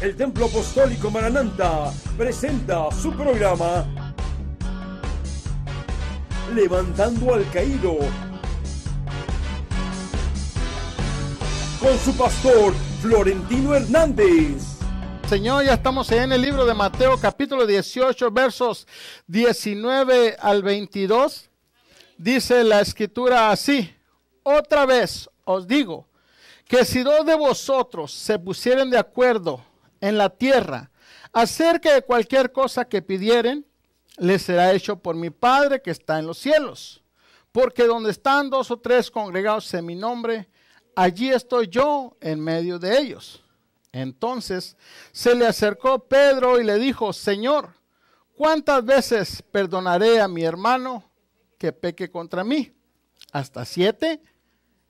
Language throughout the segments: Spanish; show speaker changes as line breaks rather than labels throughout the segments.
el Templo Apostólico Marananta presenta su programa Levantando al Caído con su pastor Florentino Hernández. Señor, ya estamos en el libro de Mateo capítulo 18 versos 19 al 22. Dice la escritura así, otra vez os digo que si dos de vosotros se pusieren de acuerdo en la tierra. Acerca de cualquier cosa que pidieren, les será hecho por mi Padre que está en los cielos. Porque donde están dos o tres congregados en mi nombre, allí estoy yo en medio de ellos. Entonces se le acercó Pedro y le dijo, Señor, ¿cuántas veces perdonaré a mi hermano que peque contra mí? ¿Hasta siete?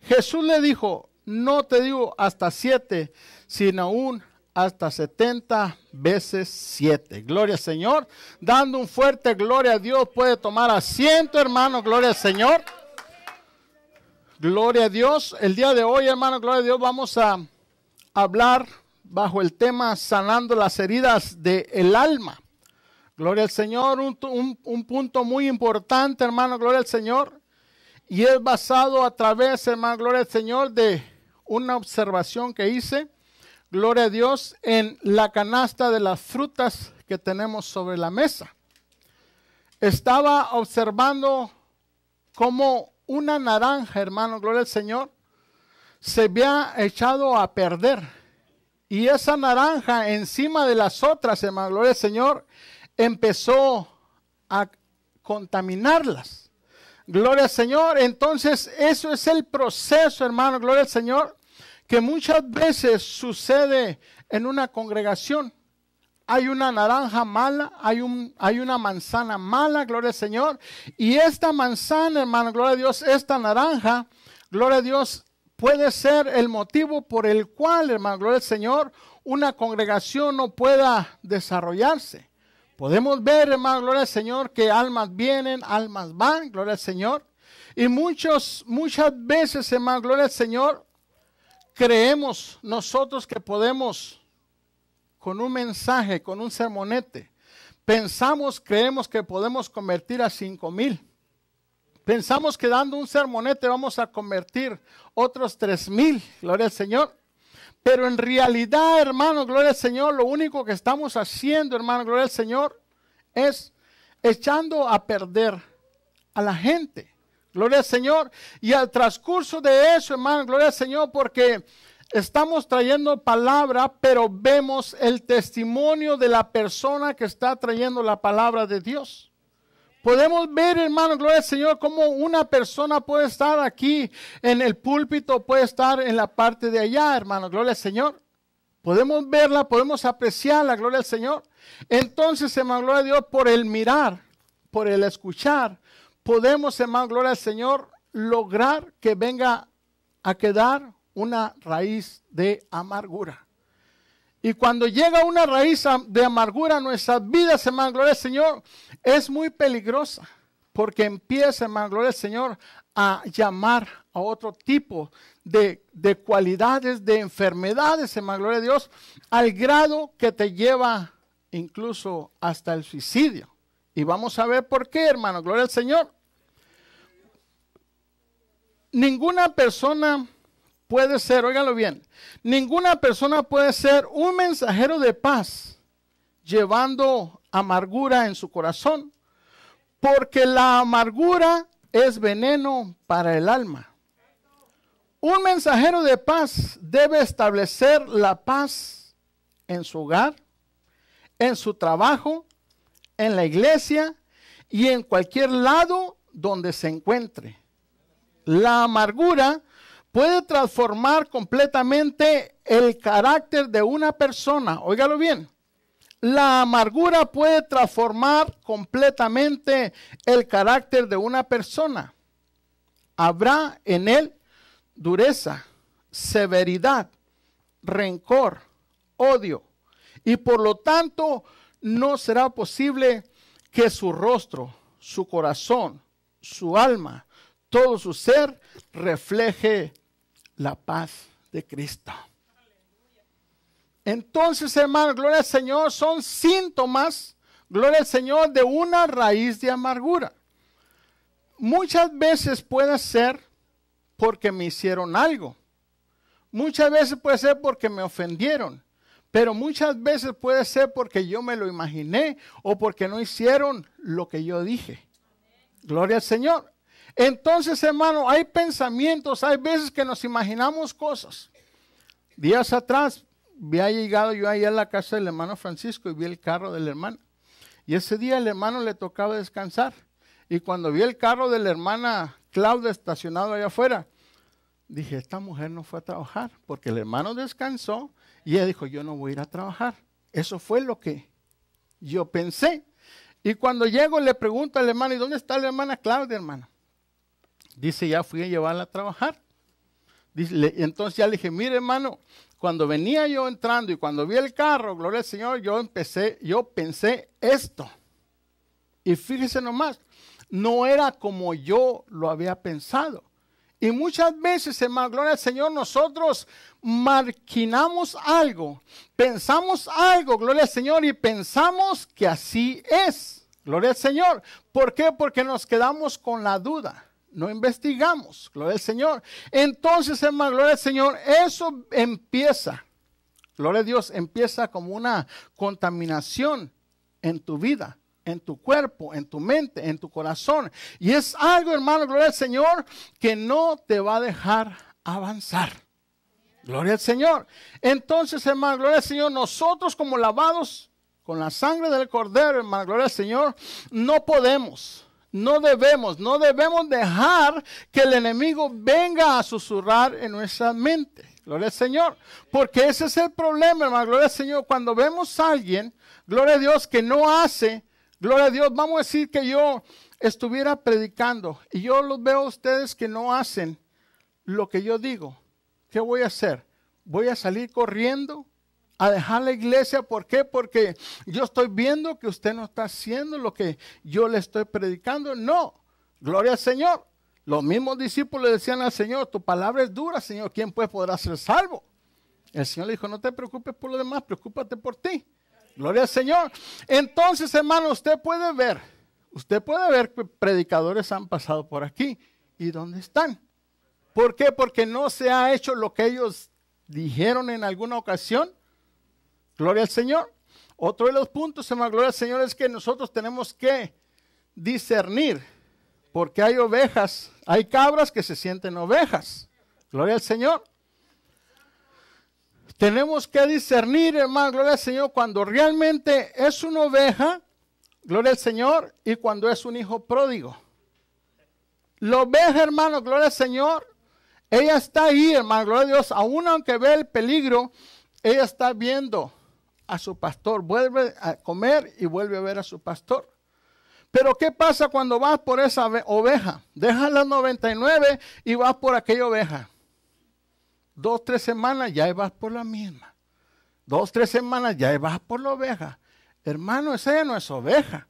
Jesús le dijo, no te digo hasta siete, sino aún hasta 70 veces 7. Gloria al Señor. Dando un fuerte gloria a Dios. Puede tomar asiento, hermano. Gloria al Señor. Gloria a Dios. El día de hoy, hermano, gloria a Dios, vamos a hablar bajo el tema sanando las heridas del alma. Gloria al Señor. Un, un punto muy importante, hermano. Gloria al Señor. Y es basado a través, hermano, gloria al Señor, de una observación que hice gloria a Dios, en la canasta de las frutas que tenemos sobre la mesa. Estaba observando cómo una naranja, hermano, gloria al Señor, se había echado a perder. Y esa naranja encima de las otras, hermano, gloria al Señor, empezó a contaminarlas. Gloria al Señor. Entonces, eso es el proceso, hermano, gloria al Señor, que muchas veces sucede en una congregación. Hay una naranja mala, hay, un, hay una manzana mala, gloria al Señor. Y esta manzana, hermano, gloria a Dios, esta naranja, gloria a Dios, puede ser el motivo por el cual, hermano, gloria al Señor, una congregación no pueda desarrollarse. Podemos ver, hermano, gloria al Señor, que almas vienen, almas van, gloria al Señor. Y muchos, muchas veces, hermano, gloria al Señor, creemos nosotros que podemos con un mensaje, con un sermonete. Pensamos, creemos que podemos convertir a cinco mil. Pensamos que dando un sermonete vamos a convertir otros tres mil, gloria al Señor. Pero en realidad, hermano, gloria al Señor, lo único que estamos haciendo, hermano, gloria al Señor, es echando a perder a la gente. Gloria al Señor. Y al transcurso de eso, hermano, gloria al Señor, porque estamos trayendo palabra, pero vemos el testimonio de la persona que está trayendo la palabra de Dios. Podemos ver, hermano, gloria al Señor, cómo una persona puede estar aquí en el púlpito, puede estar en la parte de allá, hermano, gloria al Señor. Podemos verla, podemos apreciarla, gloria al Señor. Entonces, hermano, gloria a Dios, por el mirar, por el escuchar, podemos, hermano, gloria al Señor, lograr que venga a quedar una raíz de amargura. Y cuando llega una raíz de amargura a nuestras vidas, hermano, gloria al Señor, es muy peligrosa. Porque empieza, hermano, gloria al Señor, a llamar a otro tipo de, de cualidades, de enfermedades, hermano, gloria a Dios, al grado que te lleva incluso hasta el suicidio. Y vamos a ver por qué, hermano, gloria al Señor ninguna persona puede ser, óigalo bien, ninguna persona puede ser un mensajero de paz llevando amargura en su corazón, porque la amargura es veneno para el alma. Un mensajero de paz debe establecer la paz en su hogar, en su trabajo, en la iglesia y en cualquier lado donde se encuentre. La amargura puede transformar completamente el carácter de una persona. Óigalo bien. La amargura puede transformar completamente el carácter de una persona. Habrá en él dureza, severidad, rencor, odio, y por lo tanto no será posible que su rostro, su corazón, su alma todo su ser refleje la paz de Cristo. Entonces, hermano, gloria al Señor, son síntomas, gloria al Señor, de una raíz de amargura. Muchas veces puede ser porque me hicieron algo. Muchas veces puede ser porque me ofendieron. Pero muchas veces puede ser porque yo me lo imaginé o porque no hicieron lo que yo dije. Gloria al Señor. Entonces, hermano, hay pensamientos, hay veces que nos imaginamos cosas. Días atrás, había llegado yo ahí a la casa del hermano Francisco y vi el carro del hermano. Y ese día el hermano le tocaba descansar. Y cuando vi el carro de la hermana Claudia estacionado allá afuera, dije, esta mujer no fue a trabajar, porque el hermano descansó y ella dijo, yo no voy a ir a trabajar. Eso fue lo que yo pensé. Y cuando llego le pregunto al hermano, ¿y dónde está la hermana Claudia, hermana? Dice, ya fui a llevarla a trabajar. Dice, entonces ya le dije, mire hermano, cuando venía yo entrando y cuando vi el carro, gloria al Señor, yo empecé, yo pensé esto. Y fíjese nomás, no era como yo lo había pensado. Y muchas veces, hermano, gloria al Señor, nosotros marquinamos algo, pensamos algo, gloria al Señor, y pensamos que así es. Gloria al Señor. ¿Por qué? Porque nos quedamos con la duda no investigamos, gloria al Señor. Entonces, hermano, gloria al Señor, eso empieza, gloria a Dios, empieza como una contaminación en tu vida, en tu cuerpo, en tu mente, en tu corazón. Y es algo, hermano, gloria al Señor, que no te va a dejar avanzar. Gloria al Señor. Entonces, hermano, gloria al Señor, nosotros como lavados con la sangre del cordero, hermano, gloria al Señor, no podemos no debemos, no debemos dejar que el enemigo venga a susurrar en nuestra mente. Gloria al Señor. Porque ese es el problema, hermano. Gloria al Señor. Cuando vemos a alguien, gloria a Dios, que no hace, gloria a Dios, vamos a decir que yo estuviera predicando y yo los veo a ustedes que no hacen lo que yo digo. ¿Qué voy a hacer? ¿Voy a salir corriendo? a dejar la iglesia. ¿Por qué? Porque yo estoy viendo que usted no está haciendo lo que yo le estoy predicando. No, gloria al Señor. Los mismos discípulos decían al Señor, tu palabra es dura, Señor, ¿quién puede podrá ser salvo? El Señor le dijo, no te preocupes por lo demás, preocúpate por ti. Gloria al Señor. Entonces, hermano, usted puede ver, usted puede ver que predicadores han pasado por aquí y dónde están. ¿Por qué? Porque no se ha hecho lo que ellos dijeron en alguna ocasión Gloria al Señor. Otro de los puntos, hermano, gloria al Señor, es que nosotros tenemos que discernir, porque hay ovejas, hay cabras que se sienten ovejas. Gloria al Señor. Tenemos que discernir, hermano, gloria al Señor, cuando realmente es una oveja, gloria al Señor, y cuando es un hijo pródigo. La oveja, hermano, gloria al Señor, ella está ahí, hermano, gloria a Dios, aún aunque ve el peligro, ella está viendo a su pastor, vuelve a comer y vuelve a ver a su pastor. Pero ¿qué pasa cuando vas por esa oveja? Dejas las 99 y vas por aquella oveja. Dos, tres semanas ya vas por la misma. Dos, tres semanas ya vas por la oveja. Hermano, esa no es oveja.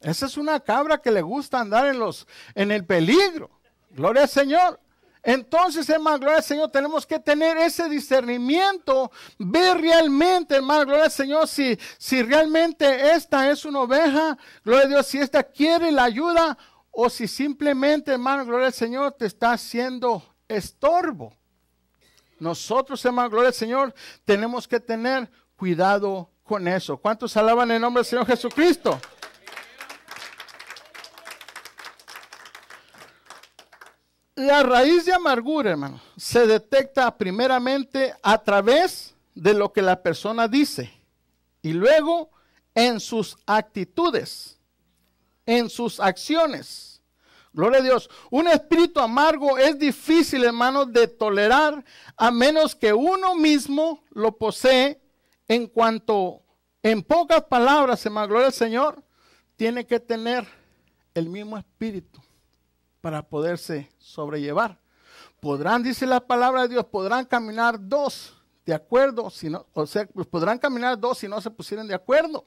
Esa es una cabra que le gusta andar en, los, en el peligro. Gloria al Señor. Entonces, hermano, gloria al Señor, tenemos que tener ese discernimiento, ver realmente, hermano, gloria al Señor, si, si realmente esta es una oveja, gloria a Dios, si esta quiere la ayuda o si simplemente, hermano, gloria al Señor, te está haciendo estorbo. Nosotros, hermano, gloria al Señor, tenemos que tener cuidado con eso. ¿Cuántos alaban el nombre del Señor Jesucristo? la raíz de amargura, hermano, se detecta primeramente a través de lo que la persona dice y luego en sus actitudes, en sus acciones. Gloria a Dios. Un espíritu amargo es difícil, hermano, de tolerar a menos que uno mismo lo posee en cuanto, en pocas palabras, hermano, gloria al Señor, tiene que tener el mismo espíritu para poderse sobrellevar. Podrán, dice la palabra de Dios, podrán caminar dos de acuerdo, si o sea, podrán caminar dos si no se pusieran de acuerdo.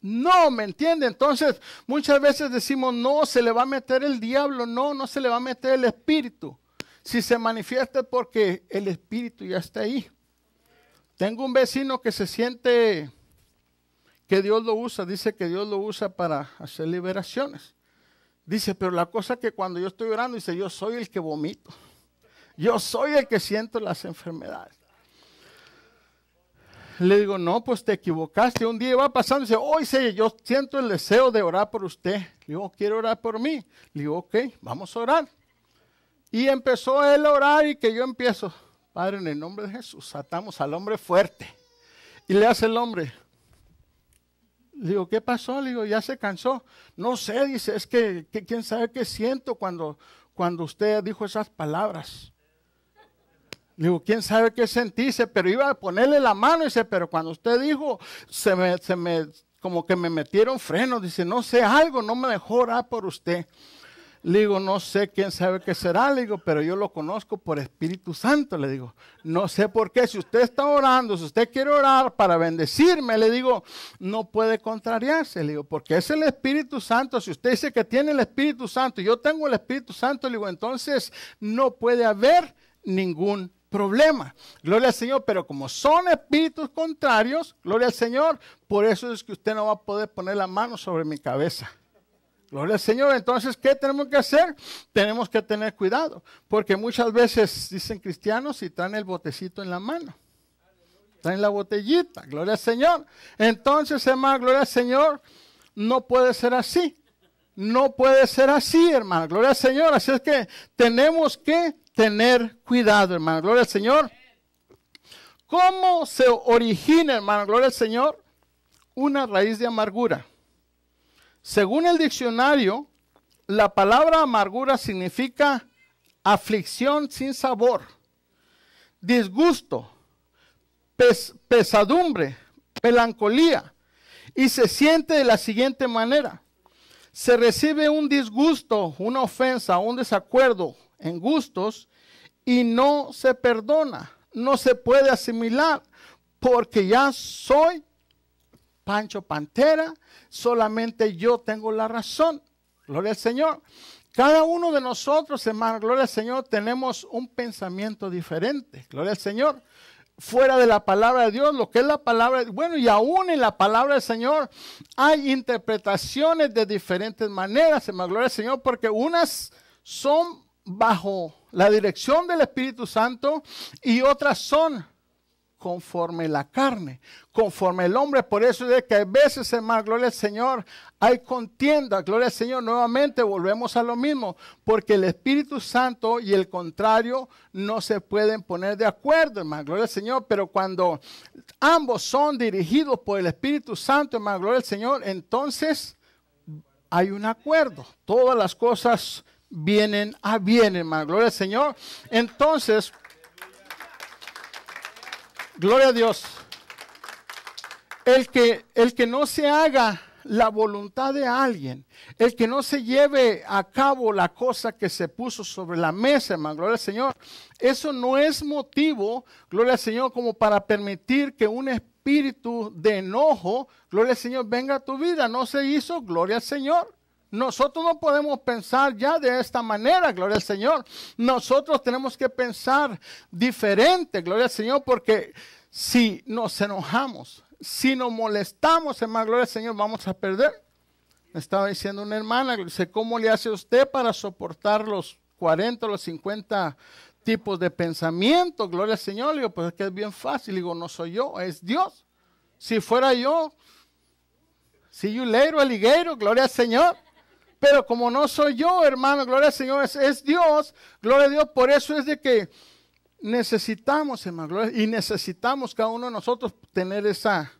No, ¿me entiende? Entonces, muchas veces decimos, no, se le va a meter el diablo, no, no se le va a meter el espíritu. Si se manifiesta porque el espíritu ya está ahí. Tengo un vecino que se siente que Dios lo usa, dice que Dios lo usa para hacer liberaciones. Dice, pero la cosa es que cuando yo estoy orando, dice, yo soy el que vomito. Yo soy el que siento las enfermedades. Le digo, no, pues te equivocaste. Un día va pasando dice, hoy sé yo siento el deseo de orar por usted. Le digo, quiero orar por mí. Le digo, ok, vamos a orar. Y empezó él a orar y que yo empiezo, Padre, en el nombre de Jesús, atamos al hombre fuerte. Y le hace el hombre, digo, ¿qué pasó? digo, ya se cansó. No sé, dice, es que, quién sabe qué siento cuando, cuando usted dijo esas palabras. digo, quién sabe qué sentí, pero iba a ponerle la mano, y dice, pero cuando usted dijo, se me, se me, como que me metieron frenos, dice, no sé, algo no me dejó por usted. Le digo, no sé quién sabe qué será, le digo, pero yo lo conozco por Espíritu Santo, le digo, no sé por qué, si usted está orando, si usted quiere orar para bendecirme, le digo, no puede contrariarse, le digo, porque es el Espíritu Santo, si usted dice que tiene el Espíritu Santo, yo tengo el Espíritu Santo, le digo, entonces no puede haber ningún problema. Gloria al Señor, pero como son espíritus contrarios, gloria al Señor, por eso es que usted no va a poder poner la mano sobre mi cabeza. Gloria al Señor. Entonces, ¿qué tenemos que hacer? Tenemos que tener cuidado, porque muchas veces dicen cristianos y traen el botecito en la mano. Traen la botellita, gloria al Señor. Entonces, hermano, gloria al Señor, no puede ser así. No puede ser así, hermano, gloria al Señor. Así es que tenemos que tener cuidado, hermano, gloria al Señor. ¿Cómo se origina, hermano, gloria al Señor, una raíz de amargura? Según el diccionario, la palabra amargura significa aflicción sin sabor, disgusto, pesadumbre, melancolía. Y se siente de la siguiente manera. Se recibe un disgusto, una ofensa, un desacuerdo en gustos y no se perdona, no se puede asimilar porque ya soy Pancho Pantera, solamente yo tengo la razón. Gloria al Señor. Cada uno de nosotros, hermano, gloria al Señor, tenemos un pensamiento diferente. Gloria al Señor. Fuera de la palabra de Dios, lo que es la palabra, bueno, y aún en la palabra del Señor hay interpretaciones de diferentes maneras, hermano, gloria al Señor, porque unas son bajo la dirección del Espíritu Santo y otras son conforme la carne, conforme el hombre. Por eso es que a veces, hermano, gloria al Señor, hay contienda, gloria al Señor. Nuevamente volvemos a lo mismo, porque el Espíritu Santo y el contrario no se pueden poner de acuerdo, hermano, gloria al Señor. Pero cuando ambos son dirigidos por el Espíritu Santo, hermano, gloria al Señor, entonces hay un acuerdo. Todas las cosas vienen a bien, hermano, gloria al Señor. Entonces... Gloria a Dios. El que, el que no se haga la voluntad de alguien, el que no se lleve a cabo la cosa que se puso sobre la mesa, hermano, gloria al Señor, eso no es motivo, gloria al Señor, como para permitir que un espíritu de enojo, gloria al Señor, venga a tu vida. No se hizo, gloria al Señor. Nosotros no podemos pensar ya de esta manera, gloria al Señor. Nosotros tenemos que pensar diferente, gloria al Señor, porque si nos enojamos, si nos molestamos, hermano, gloria al Señor, vamos a perder. Me estaba diciendo una hermana, dice, ¿cómo le hace usted para soportar los 40, los 50 tipos de pensamiento? Gloria al Señor. Le digo, pues es que es bien fácil. Le digo, no soy yo, es Dios. Si fuera yo, si yo leiro, aliguero, gloria al Señor. Pero como no soy yo, hermano, gloria al Señor, es, Dios, gloria a Dios. Por eso es de que necesitamos, hermano, gloria, y necesitamos cada uno de nosotros tener esa,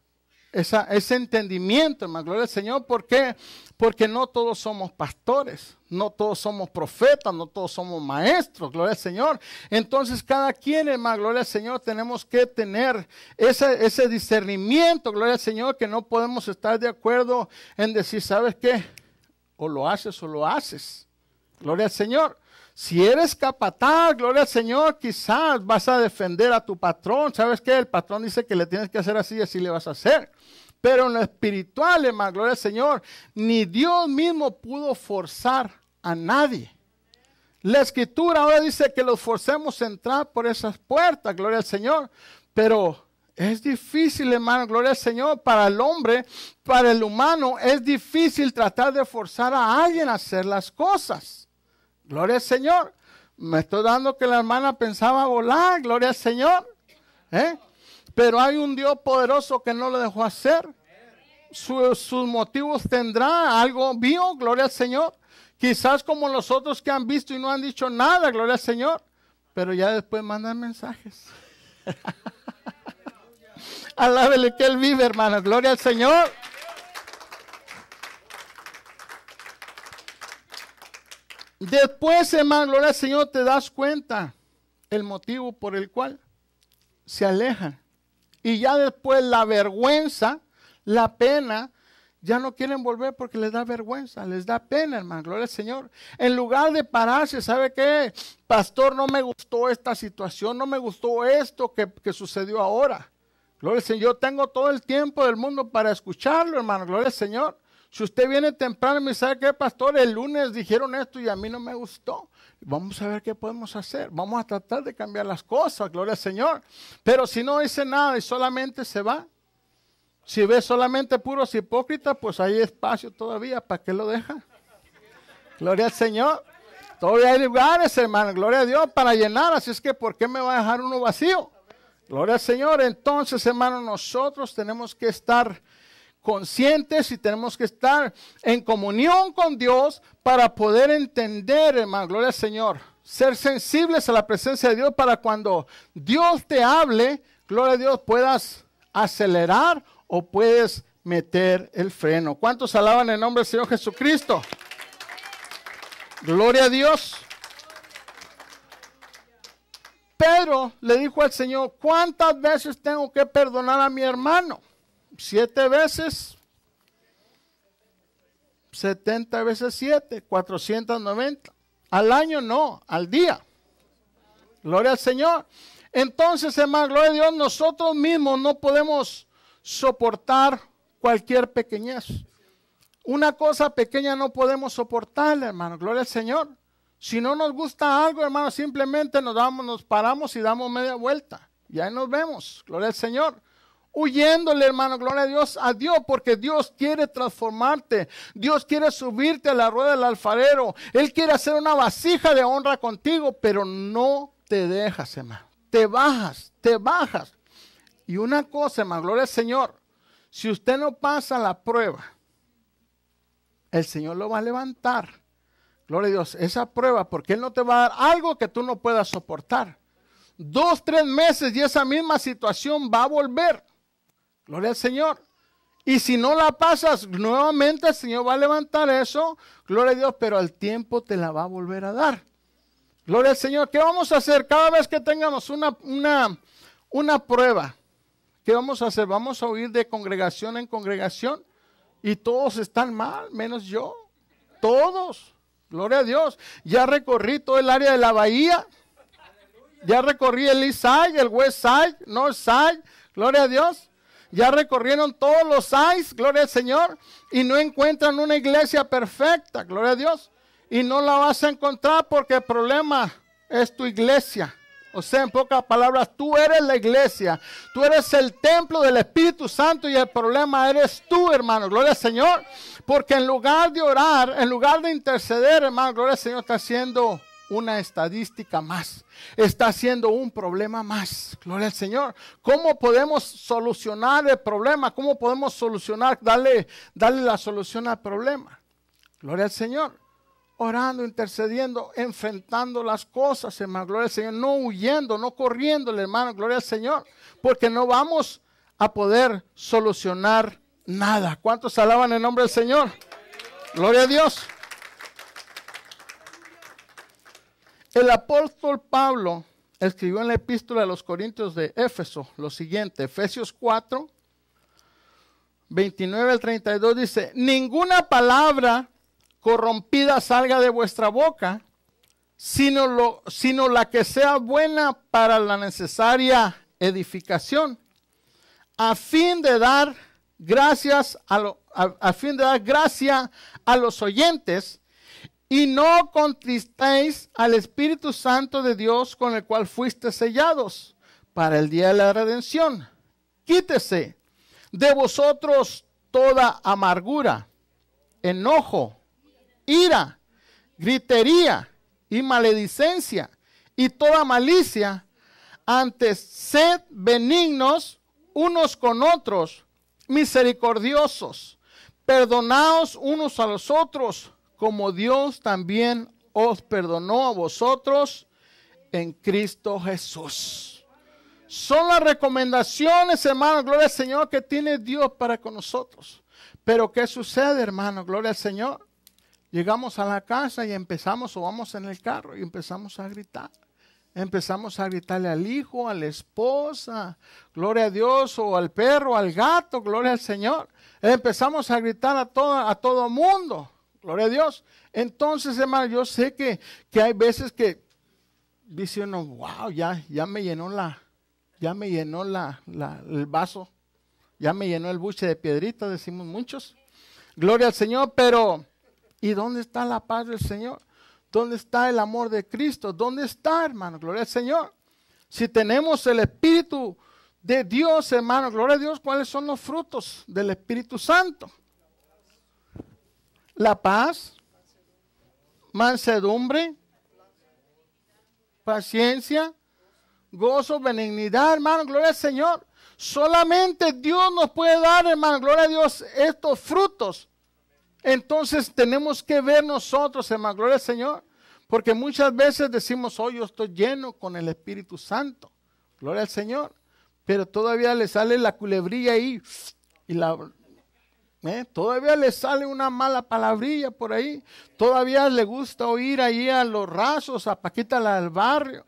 esa, ese entendimiento, hermano, gloria al Señor. ¿Por qué? Porque no todos somos pastores, no todos somos profetas, no todos somos maestros, gloria al Señor. Entonces, cada quien, hermano, gloria al Señor, tenemos que tener ese, ese discernimiento, gloria al Señor, que no podemos estar de acuerdo en decir, ¿sabes qué? O lo haces o lo haces. Gloria al Señor. Si eres capataz, gloria al Señor, quizás vas a defender a tu patrón. ¿Sabes qué? El patrón dice que le tienes que hacer así y así le vas a hacer. Pero en lo espiritual, hermano, gloria al Señor, ni Dios mismo pudo forzar a nadie. La escritura ahora dice que los forcemos a entrar por esas puertas, gloria al Señor. Pero es difícil, hermano, gloria al Señor, para el hombre, para el humano, es difícil tratar de forzar a alguien a hacer las cosas. Gloria al Señor. Me estoy dando que la hermana pensaba volar, gloria al Señor. ¿Eh? Pero hay un Dios poderoso que no lo dejó hacer. sus motivos tendrá algo vivo, gloria al Señor. Quizás como los otros que han visto y no han dicho nada, gloria al Señor. Pero ya después mandan mensajes. Alábele que Él vive, hermana. Gloria al Señor. Después, hermano, gloria al Señor, te das cuenta el motivo por el cual se alejan. Y ya después la vergüenza, la pena, ya no quieren volver porque les da vergüenza, les da pena, hermano, gloria al Señor. En lugar de pararse, ¿sabe qué? Pastor, no me gustó esta situación, no me gustó esto que, que sucedió ahora. Gloria al Señor. Yo tengo todo el tiempo del mundo para escucharlo, hermano. Gloria al Señor. Si usted viene temprano y me sabe que, pastor, el lunes dijeron esto y a mí no me gustó. Vamos a ver qué podemos hacer. Vamos a tratar de cambiar las cosas, gloria al Señor. Pero si no dice nada y solamente se va, si ve solamente puros hipócritas, pues hay espacio todavía. ¿Para qué lo deja? Gloria al Señor. Todavía hay lugares, hermano, gloria a Dios, para llenar. Así es que, ¿por qué me va a dejar uno vacío? Gloria al Señor. Entonces, hermano, nosotros tenemos que estar conscientes y tenemos que estar en comunión con Dios para poder entender, hermano, gloria al Señor. Ser sensibles a la presencia de Dios para cuando Dios te hable, gloria a Dios, puedas acelerar o puedes meter el freno. ¿Cuántos alaban el nombre del Señor Jesucristo? Gloria a Dios. Pero le dijo al Señor, ¿cuántas veces tengo que perdonar a mi hermano? ¿Siete veces? ¿Setenta veces 7, 490. Al año no, al día. Gloria al Señor. Entonces, hermano, gloria a Dios, nosotros mismos no podemos soportar cualquier pequeñez. Una cosa pequeña no podemos soportarla, hermano. Gloria al Señor. Si no nos gusta algo, hermano, simplemente nos, damos, nos paramos y damos media vuelta. Y ahí nos vemos. Gloria al Señor huyéndole, hermano, gloria a Dios, a Dios, porque Dios quiere transformarte, Dios quiere subirte a la rueda del alfarero, Él quiere hacer una vasija de honra contigo, pero no te dejas, hermano, te bajas, te bajas. Y una cosa, hermano, gloria al Señor, si usted no pasa la prueba, el Señor lo va a levantar. Gloria a Dios, esa prueba, porque Él no te va a dar algo que tú no puedas soportar. Dos, tres meses y esa misma situación va a volver. Gloria al Señor. Y si no la pasas, nuevamente el Señor va a levantar eso. Gloria a Dios, pero al tiempo te la va a volver a dar. Gloria al Señor. ¿Qué vamos a hacer? Cada vez que tengamos una, una, una prueba, ¿qué vamos a hacer? Vamos a huir de congregación en congregación y todos están mal, menos yo. Todos. Gloria a Dios. Ya recorrí todo el área de la bahía. Ya recorrí el East Side, el West Side, North Side. Gloria a Dios. Ya recorrieron todos los sides, gloria al Señor, y no encuentran una iglesia perfecta, gloria a Dios. Y no la vas a encontrar porque el problema es tu iglesia. O sea, en pocas palabras, tú eres la iglesia, tú eres el templo del Espíritu Santo y el problema eres tú, hermano. Gloria al Señor. Porque en lugar de orar, en lugar de interceder, hermano, gloria al Señor, está haciendo una estadística más. Está haciendo un problema más. Gloria al Señor. ¿Cómo podemos solucionar el problema? ¿Cómo podemos solucionar, darle, darle la solución al problema? Gloria al Señor orando, intercediendo, enfrentando las cosas, hermano, gloria al Señor, no huyendo, no corriendo, hermano, gloria al Señor, porque no vamos a poder solucionar nada. ¿Cuántos alaban el nombre del Señor? Gloria a Dios. El apóstol Pablo escribió en la epístola a los Corintios de Éfeso lo siguiente, Efesios 4, 29 al 32 dice, ninguna palabra corrompida salga de vuestra boca, sino, lo, sino la que sea buena para la necesaria edificación, a fin de dar gracias a, a, a fin de dar gracia a los oyentes y no contristéis al Espíritu Santo de Dios con el cual fuiste sellados para el día de la redención. Quítese de vosotros toda amargura, enojo, ira, gritería y maledicencia y toda malicia. Antes, sed benignos unos con otros, misericordiosos, perdonaos unos a los otros, como Dios también os perdonó a vosotros en Cristo Jesús. Son las recomendaciones, hermano, gloria al Señor, que tiene Dios para con nosotros. Pero ¿qué sucede, hermano? Gloria al Señor. Llegamos a la casa y empezamos, o vamos en el carro y empezamos a gritar. Empezamos a gritarle al hijo, a la esposa, gloria a Dios, o al perro, al gato, gloria al Señor. Empezamos a gritar a, todo a todo mundo, gloria a Dios. Entonces, hermano, yo sé que, hay veces que dice uno, wow, ya, ya me llenó la, ya me llenó la, el vaso, ya me llenó el buche de piedrita, decimos muchos. Gloria al Señor, pero ¿Y dónde está la paz del Señor? ¿Dónde está el amor de Cristo? ¿Dónde está, hermano? Gloria al Señor. Si tenemos el Espíritu de Dios, hermano, gloria a Dios, ¿cuáles son los frutos del Espíritu Santo? La paz, mansedumbre, paciencia, gozo, benignidad, hermano, gloria al Señor. Solamente Dios nos puede dar, hermano, gloria a Dios, estos frutos entonces tenemos que ver nosotros, hermano, gloria al Señor, porque muchas veces decimos, hoy oh, yo estoy lleno con el Espíritu Santo, gloria al Señor, pero todavía le sale la culebrilla ahí y ¿eh? Todavía le sale una mala palabrilla por ahí. Todavía le gusta oír ahí a los rasos, a Paquita la del barrio.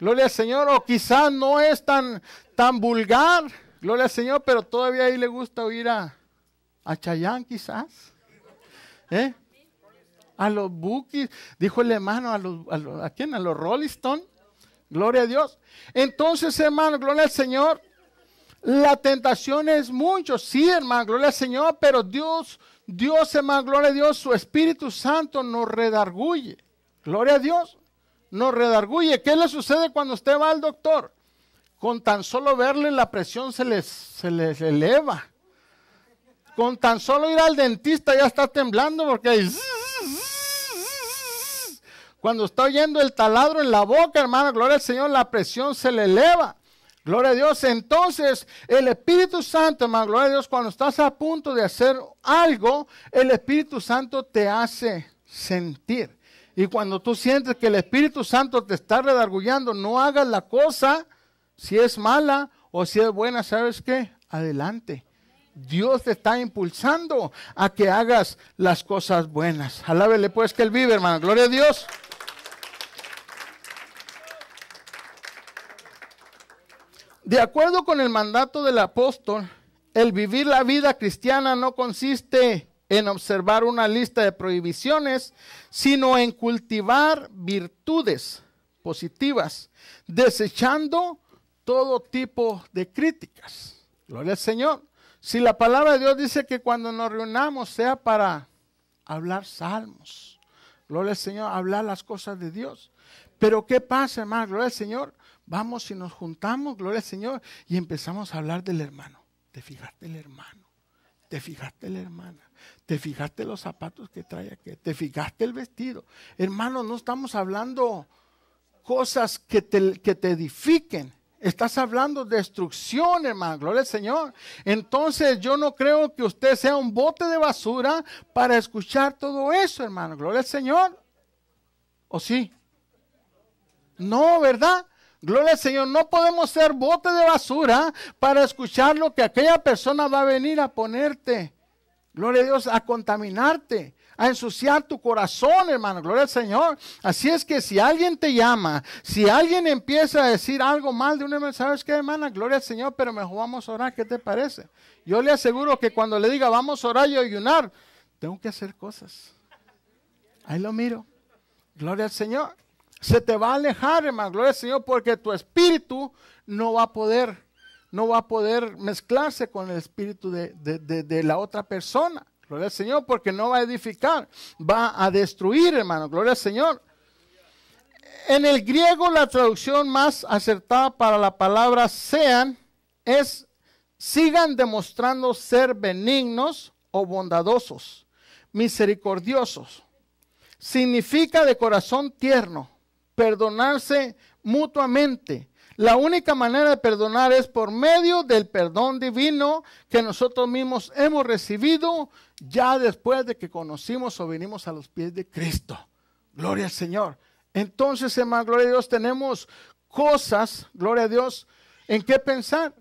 Gloria al Señor. O quizás no es tan, tan vulgar. Gloria al Señor, pero todavía ahí le gusta oír a, a Chayán quizás. ¿Eh? A los Bookies, dijo el hermano, a, los, a, quién? A los Rolling Gloria a Dios. Entonces, hermano, gloria al Señor. La tentación es mucho, sí, hermano, gloria al Señor, pero Dios, Dios, hermano, gloria a Dios, su Espíritu Santo nos redarguye. Gloria a Dios, nos redarguye. ¿Qué le sucede cuando usted va al doctor? Con tan solo verle la presión se le se les eleva. Con tan solo ir al dentista ya está temblando porque Cuando está oyendo el taladro en la boca, hermano, gloria al Señor, la presión se le eleva. Gloria a Dios. Entonces, el Espíritu Santo, hermano, gloria a Dios, cuando estás a punto de hacer algo, el Espíritu Santo te hace sentir. Y cuando tú sientes que el Espíritu Santo te está redargullando, no hagas la cosa, si es mala o si es buena, ¿sabes qué? Adelante. Dios te está impulsando a que hagas las cosas buenas. Alábele pues que Él vive, hermano. Gloria a Dios. De acuerdo con el mandato del apóstol, el vivir la vida cristiana no consiste en observar una lista de prohibiciones, sino en cultivar virtudes positivas, desechando todo tipo de críticas. Gloria al Señor. Si la palabra de Dios dice que cuando nos reunamos sea para hablar salmos, gloria al Señor, hablar las cosas de Dios. Pero ¿qué pasa, hermano? Gloria al Señor. Vamos y nos juntamos, gloria al Señor, y empezamos a hablar del hermano. Te fijaste el hermano, te fijaste la hermana, te fijaste los zapatos que trae aquí, te fijaste el vestido. Hermano, no estamos hablando cosas que te, que te edifiquen, Estás hablando de destrucción, hermano. Gloria al Señor. Entonces yo no creo que usted sea un bote de basura para escuchar todo eso, hermano. Gloria al Señor. ¿O sí? No, ¿verdad? Gloria al Señor. No podemos ser bote de basura para escuchar lo que aquella persona va a venir a ponerte. Gloria a Dios, a contaminarte a ensuciar tu corazón, hermano. Gloria al Señor. Así es que si alguien te llama, si alguien empieza a decir algo mal de un hermano, ¿sabes qué, hermana? Gloria al Señor, pero mejor vamos a orar. ¿Qué te parece? Yo le aseguro que cuando le diga vamos a orar y ayunar, tengo que hacer cosas. Ahí lo miro. Gloria al Señor. Se te va a alejar, hermano. Gloria al Señor, porque tu espíritu no va a poder, no va a poder mezclarse con el espíritu de, de la otra persona. Gloria al Señor, porque no va a edificar, va a destruir, hermano. Gloria al Señor. En el griego la traducción más acertada para la palabra sean es sigan demostrando ser benignos o bondadosos, misericordiosos. Significa de corazón tierno, perdonarse mutuamente, la única manera de perdonar es por medio del perdón divino que nosotros mismos hemos recibido ya después de que conocimos o vinimos a los pies de Cristo. Gloria al Señor. Entonces, hermano, gloria a Dios, tenemos cosas, gloria a Dios, en qué pensar.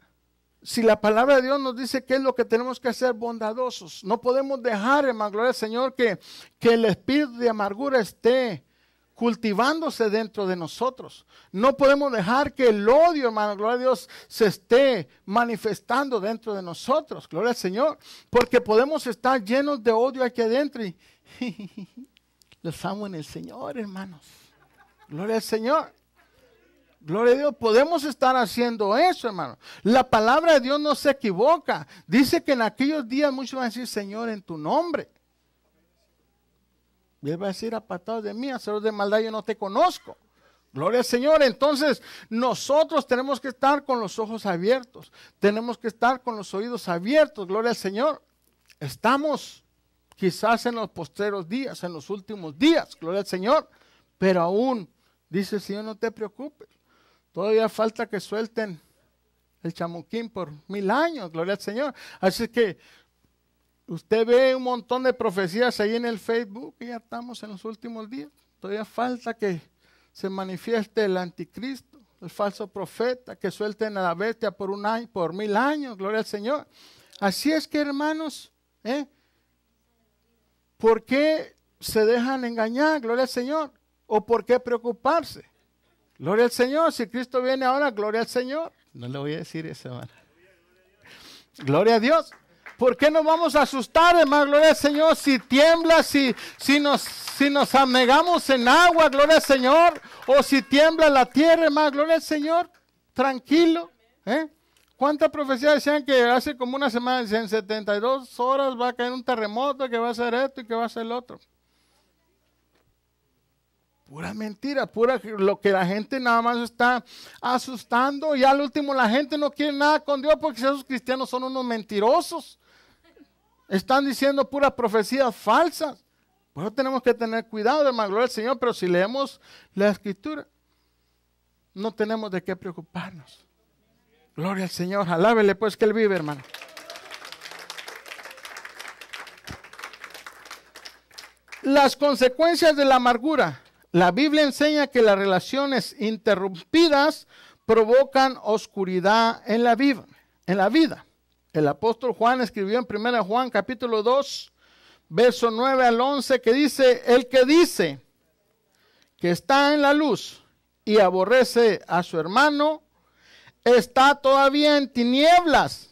Si la palabra de Dios nos dice qué es lo que tenemos que hacer bondadosos, no podemos dejar, hermano, gloria al Señor, que, que el espíritu de amargura esté cultivándose dentro de nosotros. No podemos dejar que el odio, hermano, gloria a Dios, se esté manifestando dentro de nosotros, gloria al Señor, porque podemos estar llenos de odio aquí adentro y los amo en el Señor, hermanos. Gloria al Señor. Gloria a Dios, podemos estar haciendo eso, hermano. La palabra de Dios no se equivoca. Dice que en aquellos días muchos van a decir, Señor, en tu nombre. Y él va a decir, apartado de mí, hacedor de maldad, yo no te conozco. Gloria al Señor. Entonces, nosotros tenemos que estar con los ojos abiertos. Tenemos que estar con los oídos abiertos. Gloria al Señor. Estamos quizás en los posteros días, en los últimos días. Gloria al Señor. Pero aún, dice el Señor, no te preocupes. Todavía falta que suelten el chamuquín por mil años. Gloria al Señor. Así que Usted ve un montón de profecías ahí en el Facebook y ya estamos en los últimos días. Todavía falta que se manifieste el anticristo, el falso profeta, que suelten a la bestia por un año, por mil años, gloria al Señor. Así es que, hermanos, ¿eh? ¿por qué se dejan engañar, gloria al Señor? ¿O por qué preocuparse? Gloria al Señor, si Cristo viene ahora, gloria al Señor. No le voy a decir eso, hermano. Gloria a Dios. ¿Por qué nos vamos a asustar, hermano? Gloria al Señor, si tiembla, si, si, nos, si nos amegamos en agua, gloria al Señor, o si tiembla la tierra, hermano, gloria al Señor, tranquilo. ¿eh? ¿Cuántas profecías decían que hace como una semana, en 72 horas va a caer un terremoto, que va a ser esto y que va a ser el otro? Pura mentira, pura lo que la gente nada más está asustando y al último la gente no quiere nada con Dios porque esos cristianos son unos mentirosos. Están diciendo puras profecías falsas. Por tenemos que tener cuidado, hermano. Gloria al Señor. Pero si leemos la escritura, no tenemos de qué preocuparnos. Gloria al Señor. Alábele pues que Él vive, hermano. Las consecuencias de la amargura. La Biblia enseña que las relaciones interrumpidas provocan oscuridad en la vida. En la vida. El apóstol Juan escribió en 1 Juan capítulo 2, verso 9 al 11, que dice, el que dice que está en la luz y aborrece a su hermano, está todavía en tinieblas.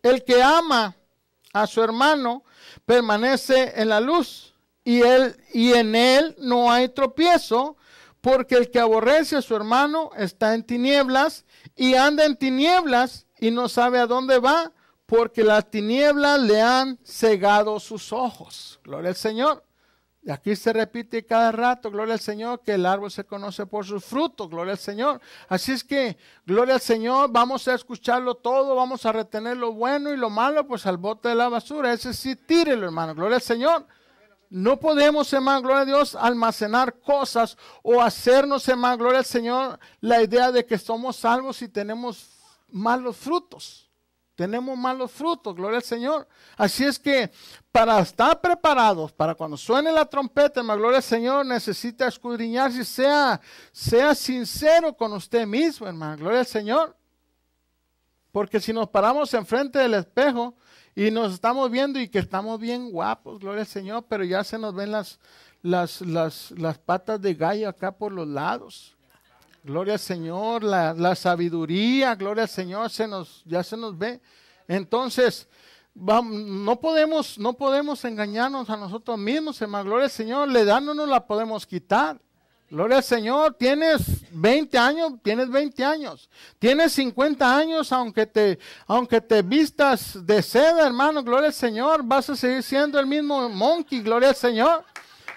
El que ama a su hermano permanece en la luz y, él, y en él no hay tropiezo, porque el que aborrece a su hermano está en tinieblas y anda en tinieblas y no sabe a dónde va porque las tinieblas le han cegado sus ojos. Gloria al Señor. Y aquí se repite cada rato, gloria al Señor, que el árbol se conoce por sus frutos, gloria al Señor. Así es que, gloria al Señor, vamos a escucharlo todo, vamos a retener lo bueno y lo malo, pues al bote de la basura. Ese sí, tírelo, hermano, gloria al Señor. No podemos, hermano, gloria a Dios, almacenar cosas o hacernos, hermano, gloria al Señor, la idea de que somos salvos y tenemos malos frutos tenemos malos frutos, gloria al Señor. Así es que para estar preparados, para cuando suene la trompeta, más gloria al Señor, necesita escudriñarse, y sea, sea sincero con usted mismo, hermano, gloria al Señor. Porque si nos paramos enfrente del espejo y nos estamos viendo y que estamos bien guapos, gloria al Señor, pero ya se nos ven las, las, las, las patas de gallo acá por los lados. Gloria al Señor, la, sabiduría, gloria al Señor, se nos, ya se nos ve. Entonces, no podemos, no podemos engañarnos a nosotros mismos, hermano. Gloria al Señor, le edad no nos la podemos quitar. Gloria al Señor, tienes 20 años, tienes 20 años, tienes 50 años, aunque te, aunque te vistas de seda, hermano, gloria al Señor, vas a seguir siendo el mismo monkey, gloria al Señor.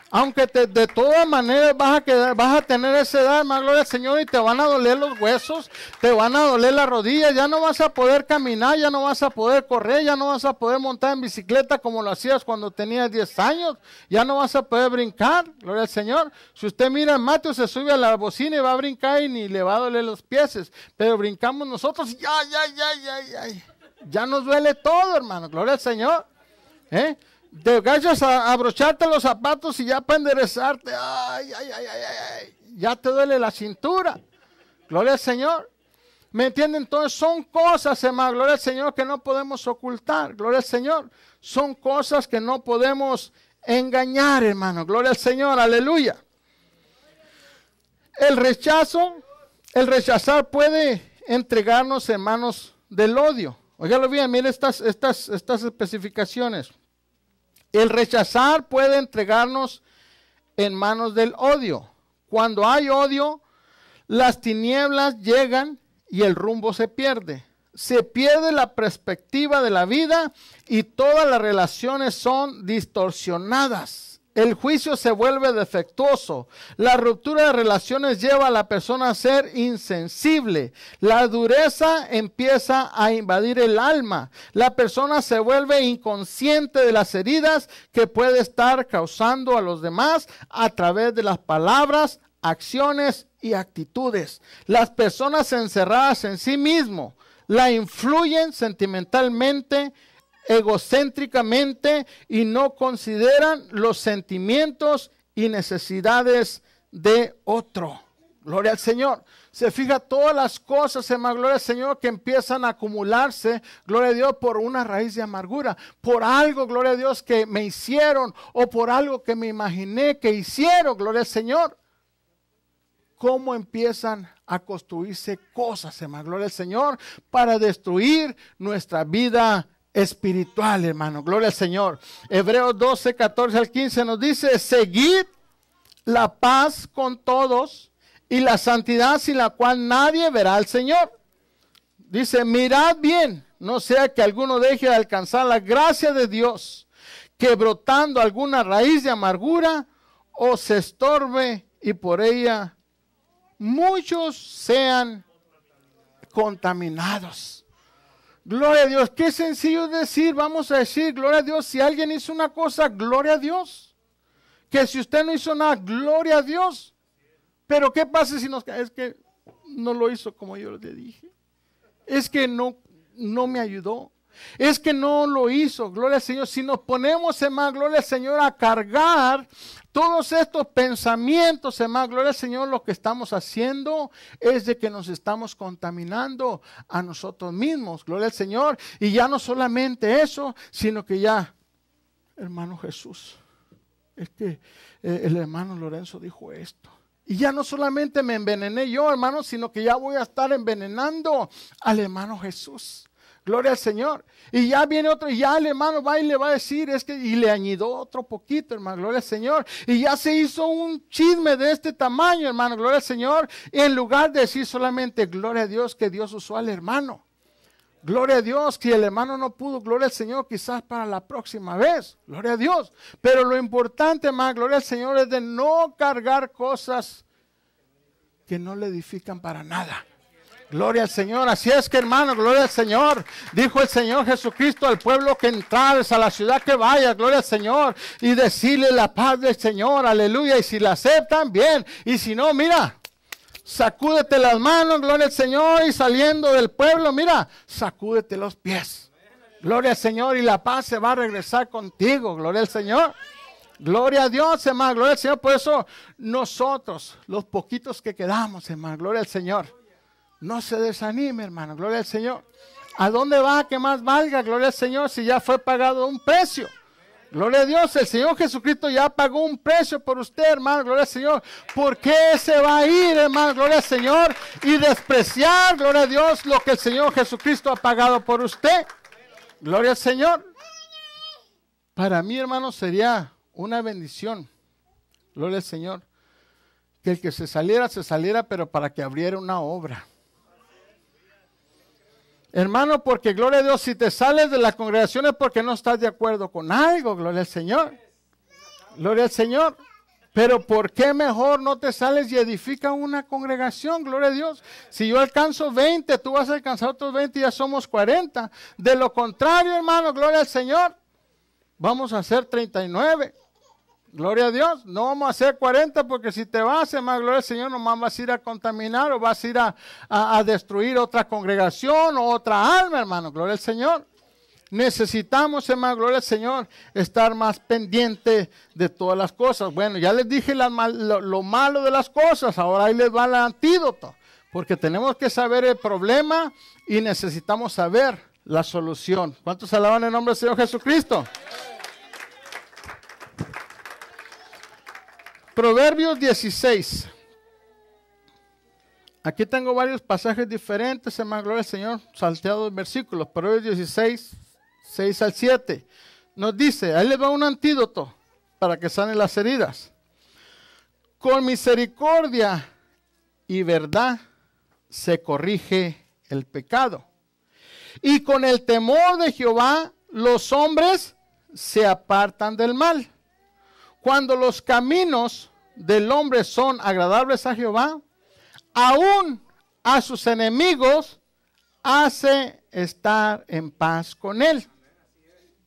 Aunque de todas maneras vas a, vas a tener esa edad, más gloria al Señor, y te van a doler los huesos, te van a doler la rodilla, ya no vas a poder caminar, ya no vas a poder correr, ya no vas a poder montar en bicicleta como lo hacías cuando tenías 10 años, ya no vas a poder brincar, gloria al Señor. Si usted mira Mateo, se sube a la bocina y va a brincar y ni le va a doler los pies, pero brincamos nosotros, ya, ya, ya, ya, ya. Ya nos duele todo, hermano, gloria al Señor. ¿Eh? De gallos a abrocharte los zapatos y ya para enderezarte. Ay, ay, ay, ay, Ya te duele la cintura. Gloria al Señor. ¿Me entienden? Entonces son cosas, hermano, gloria al Señor, que no podemos ocultar. Gloria al Señor. Son cosas que no podemos engañar, hermano. Gloria al Señor. Aleluya. El rechazo, el rechazar puede entregarnos, en manos del odio. Oye, bien, mire estas, estas, estas especificaciones. El rechazar puede entregarnos en manos del odio. Cuando hay odio, las tinieblas llegan y el rumbo se pierde. Se pierde la perspectiva de la vida y todas las relaciones son distorsionadas. El juicio se vuelve defectuoso. La ruptura de relaciones lleva a la persona a ser insensible. La dureza empieza a invadir el alma. La persona se vuelve inconsciente de las heridas que puede estar causando a los demás a través de las palabras, acciones y actitudes. Las personas encerradas en sí mismo la influyen sentimentalmente egocéntricamente y no consideran los sentimientos y necesidades de otro. Gloria al Señor. Se fija todas las cosas, hermano, gloria al Señor, que empiezan a acumularse, gloria a Dios, por una raíz de amargura, por algo, gloria a Dios, que me hicieron o por algo que me imaginé que hicieron, gloria al Señor. ¿Cómo empiezan a construirse cosas, hermano, gloria al Señor, para destruir nuestra vida espiritual, hermano. Gloria al Señor. Hebreos 12, 14 al 15 nos dice, seguid la paz con todos y la santidad sin la cual nadie verá al Señor. Dice, mirad bien, no sea que alguno deje de alcanzar la gracia de Dios, que brotando alguna raíz de amargura o se estorbe y por ella muchos sean contaminados. Gloria a Dios. Qué sencillo decir, vamos a decir, gloria a Dios. Si alguien hizo una cosa, gloria a Dios. Que si usted no hizo nada, gloria a Dios. Pero ¿qué pasa si nos... Es que no lo hizo como yo le dije. Es que no, no me ayudó. Es que no lo hizo, gloria al Señor. Si nos ponemos, hermano, gloria al Señor, a cargar todos estos pensamientos, hermano, gloria al Señor, lo que estamos haciendo es de que nos estamos contaminando a nosotros mismos, gloria al Señor. Y ya no solamente eso, sino que ya, hermano Jesús, es que eh, el hermano Lorenzo dijo esto. Y ya no solamente me envenené yo, hermano, sino que ya voy a estar envenenando al hermano Jesús. Gloria al Señor. Y ya viene otro, y ya el hermano va y le va a decir, es que, y le añidó otro poquito, hermano, gloria al Señor. Y ya se hizo un chisme de este tamaño, hermano, gloria al Señor, en lugar de decir solamente, gloria a Dios que Dios usó al hermano. Gloria a Dios, que el hermano no pudo, gloria al Señor, quizás para la próxima vez, gloria a Dios. Pero lo importante, hermano, gloria al Señor, es de no cargar cosas que no le edifican para nada. Gloria al Señor. Así es que hermano, gloria al Señor. Dijo el Señor Jesucristo al pueblo que entrares, a la ciudad que vaya, gloria al Señor. Y decirle la paz del Señor, aleluya. Y si la aceptan, bien. Y si no, mira, sacúdete las manos, gloria al Señor. Y saliendo del pueblo, mira, sacúdete los pies. Gloria al Señor. Y la paz se va a regresar contigo, gloria al Señor. Gloria a Dios, hermano, gloria al Señor. Por eso nosotros, los poquitos que quedamos, hermano, gloria al Señor no se desanime, hermano. Gloria al Señor. ¿A dónde va que más valga? Gloria al Señor si ya fue pagado un precio. Gloria a Dios, el Señor Jesucristo ya pagó un precio por usted, hermano. Gloria al Señor. ¿Por qué se va a ir, hermano? Gloria al Señor. Y despreciar, gloria a Dios, lo que el Señor Jesucristo ha pagado por usted. Gloria al Señor. Para mí, hermano, sería una bendición. Gloria al Señor. Que el que se saliera, se saliera, pero para que abriera una obra. Hermano, porque gloria a Dios, si te sales de las es porque no estás de acuerdo con algo, gloria al Señor. Gloria al Señor. Pero ¿por qué mejor no te sales y edifica una congregación? Gloria a Dios. Si yo alcanzo 20, tú vas a alcanzar otros 20 y ya somos 40. De lo contrario, hermano, gloria al Señor. Vamos a hacer 39. Gloria a Dios, no vamos a hacer 40 porque si te vas, hermano, gloria al Señor, nomás vas a ir a contaminar o vas a ir a, destruir otra congregación o otra alma, hermano, gloria al Señor. Necesitamos, hermano, gloria al Señor, estar más pendiente de todas las cosas. Bueno, ya les dije lo, malo de las cosas, ahora ahí les va el antídoto, porque tenemos que saber el problema y necesitamos saber la solución. ¿Cuántos alaban el nombre del Señor Jesucristo? Proverbios 16. Aquí tengo varios pasajes diferentes, hermano, gloria al Señor, salteados versículos. Proverbios 16, 6 al 7. Nos dice, ahí le va un antídoto para que sanen las heridas. Con misericordia y verdad se corrige el pecado. Y con el temor de Jehová los hombres se apartan del mal. Cuando los caminos del hombre son agradables a Jehová, aún a sus enemigos hace estar en paz con él.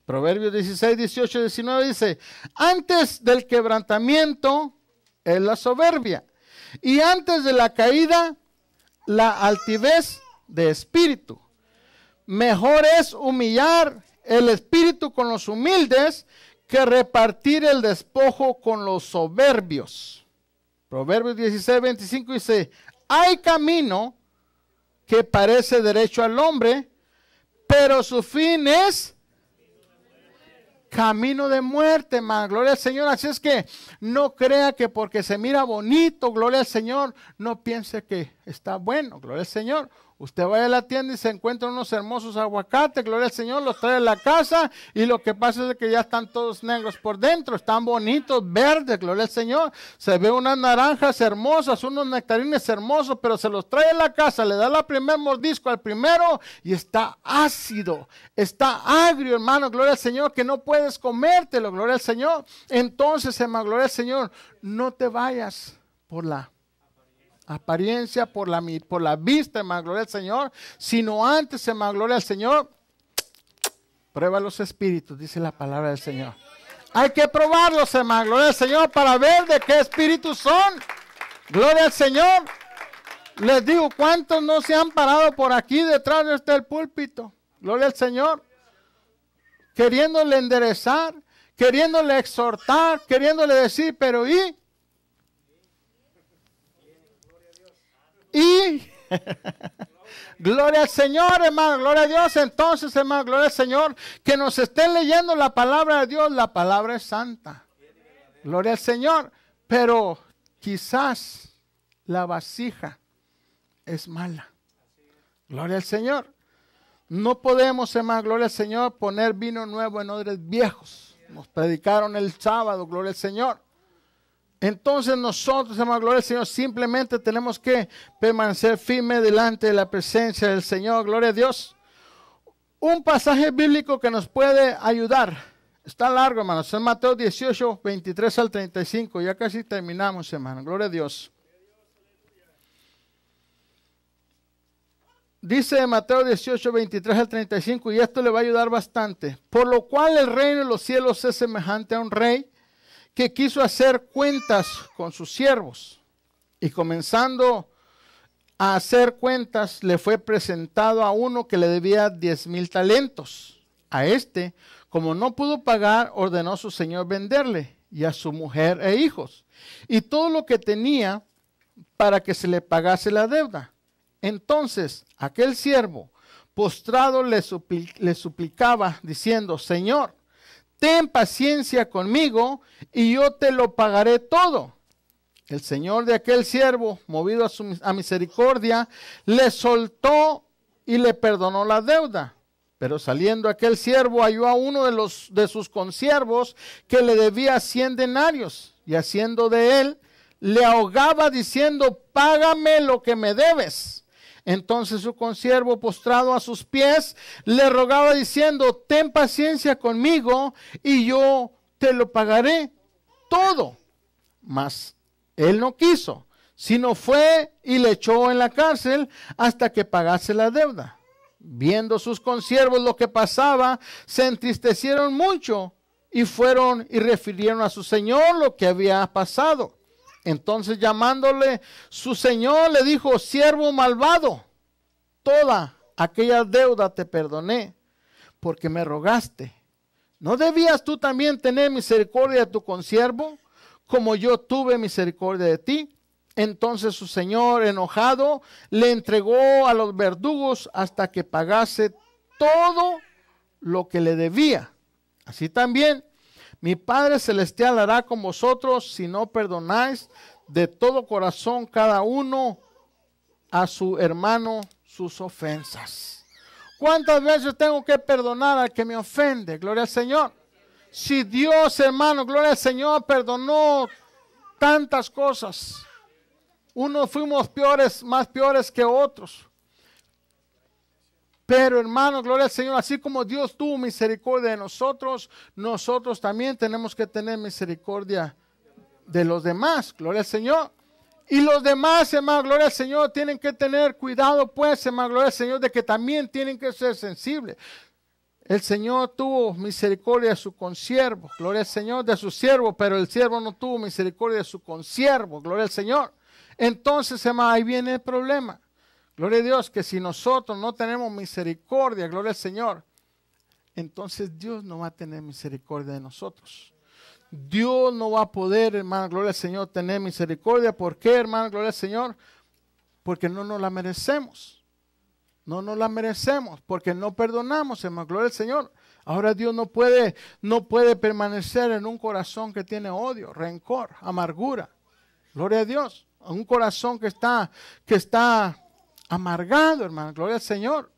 Proverbios 16, 18, 19 dice, antes del quebrantamiento es la soberbia y antes de la caída la altivez de espíritu. Mejor es humillar el espíritu con los humildes que repartir el despojo con los soberbios. Proverbios 16, 25 dice, hay camino que parece derecho al hombre, pero su fin es camino de muerte, man. Gloria al Señor. Así es que no crea que porque se mira bonito, gloria al Señor, no piense que está bueno, gloria al Señor. Usted va a la tienda y se encuentra unos hermosos aguacates, gloria al Señor, los trae a la casa y lo que pasa es que ya están todos negros por dentro, están bonitos, verdes, gloria al Señor. Se ve unas naranjas hermosas, unos nectarines hermosos, pero se los trae a la casa, le da la primer mordisco al primero y está ácido, está agrio, hermano, gloria al Señor, que no puedes comértelo, gloria al Señor. Entonces, hermano, gloria al Señor, no te vayas por la apariencia, por la, por la vista, hermano, gloria al Señor, sino antes, hermano, gloria al Señor, prueba los espíritus, dice la palabra del Señor. Hay que probarlos, hermano, gloria al Señor, para ver de qué espíritus son. Gloria al Señor. Les digo, ¿cuántos no se han parado por aquí detrás de este púlpito? Gloria al Señor. Queriéndole enderezar, queriéndole exhortar, queriéndole decir, pero ¿y? Y gloria al Señor, hermano, gloria a Dios. Entonces, hermano, gloria al Señor, que nos estén leyendo la palabra de Dios, la palabra es santa. Gloria al Señor, pero quizás la vasija es mala. Gloria al Señor. No podemos, hermano, gloria al Señor, poner vino nuevo en odres viejos. Nos predicaron el sábado, gloria al Señor. Entonces nosotros, hermano, gloria al Señor, simplemente tenemos que permanecer firme delante de la presencia del Señor, gloria a Dios. Un pasaje bíblico que nos puede ayudar, está largo, hermano, Es Mateo 18, 23 al 35, ya casi terminamos, hermano, gloria a Dios. Dice Mateo 18, 23 al 35, y esto le va a ayudar bastante. Por lo cual el reino de los cielos es semejante a un rey que quiso hacer cuentas con sus siervos. Y comenzando a hacer cuentas, le fue presentado a uno que le debía diez mil talentos. A este, como no pudo pagar, ordenó su señor venderle y a su mujer e hijos y todo lo que tenía para que se le pagase la deuda. Entonces aquel siervo, postrado, le, le suplicaba, diciendo, Señor, ten paciencia conmigo y yo te lo pagaré todo. El señor de aquel siervo, movido a, su, misericordia, le soltó y le perdonó la deuda. Pero saliendo aquel siervo halló a uno de, los, de sus consiervos que le debía cien denarios y haciendo de él, le ahogaba diciendo, págame lo que me debes. Entonces su consiervo, postrado a sus pies, le rogaba diciendo, ten paciencia conmigo y yo te lo pagaré todo. Mas él no quiso, sino fue y le echó en la cárcel hasta que pagase la deuda. Viendo sus consiervos lo que pasaba, se entristecieron mucho y fueron y refirieron a su señor lo que había pasado. Entonces llamándole su señor le dijo, siervo malvado, toda aquella deuda te perdoné porque me rogaste. ¿No debías tú también tener misericordia de tu consiervo como yo tuve misericordia de ti? Entonces su señor enojado le entregó a los verdugos hasta que pagase todo lo que le debía. Así también mi Padre Celestial hará con vosotros si no perdonáis de todo corazón cada uno a su hermano sus ofensas. ¿Cuántas veces tengo que perdonar al que me ofende? Gloria al Señor. Si Dios, hermano, gloria al Señor, perdonó tantas cosas. Unos fuimos peores, más peores que otros. Pero hermano, gloria al Señor, así como Dios tuvo misericordia de nosotros, nosotros también tenemos que tener misericordia de los demás, gloria al Señor. Y los demás, hermano, gloria al Señor, tienen que tener cuidado, pues, hermano, gloria al Señor, de que también tienen que ser sensibles. El Señor tuvo misericordia de su consiervo, gloria al Señor, de su siervo, pero el siervo no tuvo misericordia de su consiervo, gloria al Señor. Entonces, hermano, ahí viene el problema Gloria a Dios que si nosotros no tenemos misericordia, gloria al Señor, entonces Dios no va a tener misericordia de nosotros. Dios no va a poder, hermano, gloria al Señor, tener misericordia. ¿Por qué, hermano, gloria al Señor? Porque no nos la merecemos. No nos la merecemos porque no perdonamos, hermano, gloria al Señor. Ahora Dios no puede, no puede permanecer en un corazón que tiene odio, rencor, amargura. Gloria a Dios. Un corazón que está, que está amargado, hermano, gloria al Señor.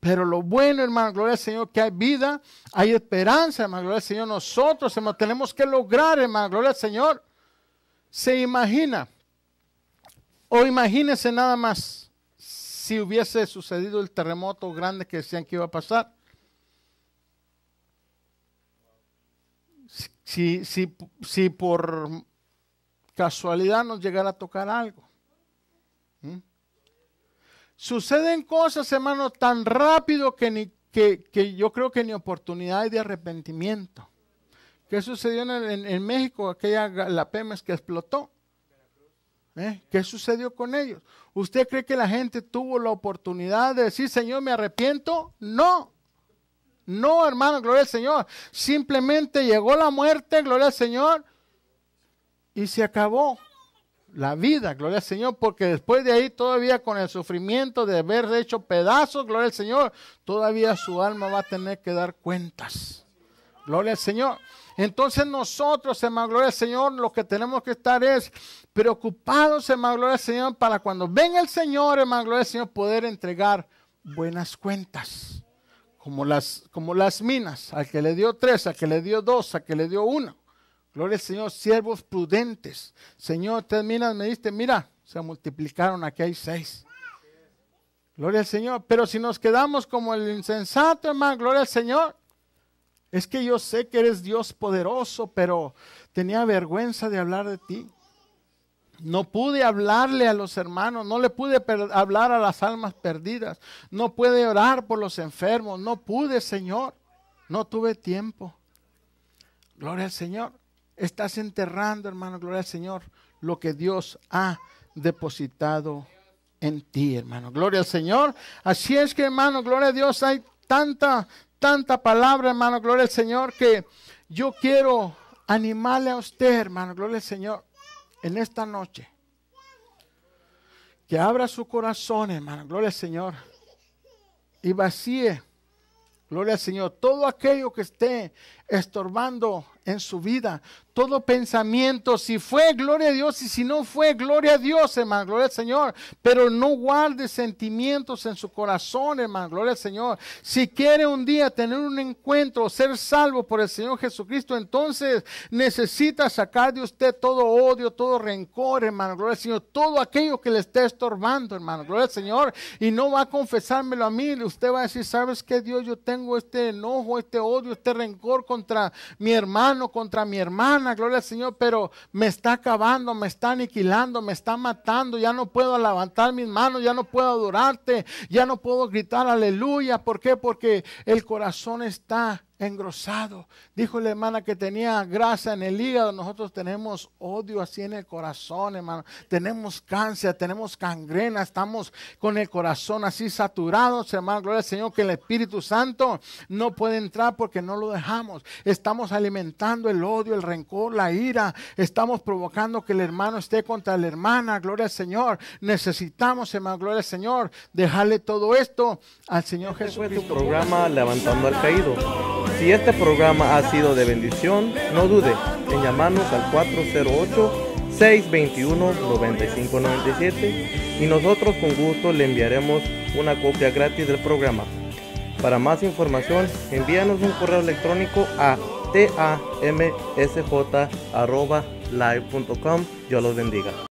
Pero lo bueno, hermano, gloria al Señor, que hay vida, hay esperanza, hermano, gloria al Señor. Nosotros, tenemos que lograr, hermano, gloria al Señor. Se imagina, o imagínense nada más, si hubiese sucedido el terremoto grande que decían que iba a pasar. Si, si, por casualidad nos llegara a tocar algo. Suceden cosas, hermano, tan rápido que, ni, que, que yo creo que ni oportunidad de arrepentimiento. ¿Qué sucedió en, en, México? Aquella, la PEMES que explotó. ¿Eh? ¿Qué sucedió con ellos? ¿Usted cree que la gente tuvo la oportunidad de decir, Señor, me arrepiento? No. No, hermano, gloria al Señor. Simplemente llegó la muerte, gloria al Señor, y se acabó la vida, gloria al Señor, porque después de ahí todavía con el sufrimiento de haber hecho pedazos, gloria al Señor, todavía su alma va a tener que dar cuentas. Gloria al Señor. Entonces nosotros, hermano, gloria al Señor, lo que tenemos que estar es preocupados, hermano, gloria al Señor, para cuando venga el Señor, hermano, gloria al Señor, poder entregar buenas cuentas. Como las, como las minas, al que le dio tres, al que le dio dos, al que le dio uno. Gloria al Señor, siervos prudentes. Señor, tres minas me diste, mira, se multiplicaron, aquí hay seis. Gloria al Señor. Pero si nos quedamos como el insensato, hermano, gloria al Señor. Es que yo sé que eres Dios poderoso, pero tenía vergüenza de hablar de ti. No pude hablarle a los hermanos, no le pude hablar a las almas perdidas, no pude orar por los enfermos, no pude, Señor, no tuve tiempo. Gloria al Señor. Estás enterrando, hermano, gloria al Señor, lo que Dios ha depositado en ti, hermano. Gloria al Señor. Así es que, hermano, gloria a Dios, hay tanta, tanta palabra, hermano, gloria al Señor, que yo quiero animarle a usted, hermano, gloria al Señor, en esta noche. Que abra su corazón, hermano, gloria al Señor. Y vacíe, gloria al Señor, todo aquello que esté estorbando en su vida. Todo pensamiento, si fue, gloria a Dios, y si no fue, gloria a Dios, hermano, gloria al Señor. Pero no guarde sentimientos en su corazón, hermano, gloria al Señor. Si quiere un día tener un encuentro, ser salvo por el Señor Jesucristo, entonces necesita sacar de usted todo odio, todo rencor, hermano, gloria al Señor. Todo aquello que le esté estorbando, hermano, gloria al Señor. Y no va a confesármelo a mí, usted va a decir, ¿sabes qué, Dios? Yo tengo este enojo, este odio, este rencor con contra mi hermano, contra mi hermana, gloria al Señor, pero me está acabando, me está aniquilando, me está matando, ya no puedo levantar mis manos, ya no puedo adorarte, ya no puedo gritar aleluya. ¿Por qué? Porque el corazón está engrosado. Dijo la hermana que tenía grasa en el hígado. Nosotros tenemos odio así en el corazón, hermano. Tenemos cáncer, tenemos cangrena, estamos con el corazón así saturados, hermano. Gloria al Señor que el Espíritu Santo no puede entrar porque no lo dejamos. Estamos alimentando el odio, el rencor, la ira. Estamos provocando que el hermano esté contra la hermana. Gloria al Señor. Necesitamos, hermano, gloria al Señor, dejarle todo esto al Señor este Jesús. programa Levantando al Caído. Si este programa ha sido de bendición, no dude en llamarnos al 408-621-9597 y nosotros con gusto le enviaremos una copia gratis del programa. Para más información, envíanos un correo electrónico a tamsj.live.com. Dios los bendiga.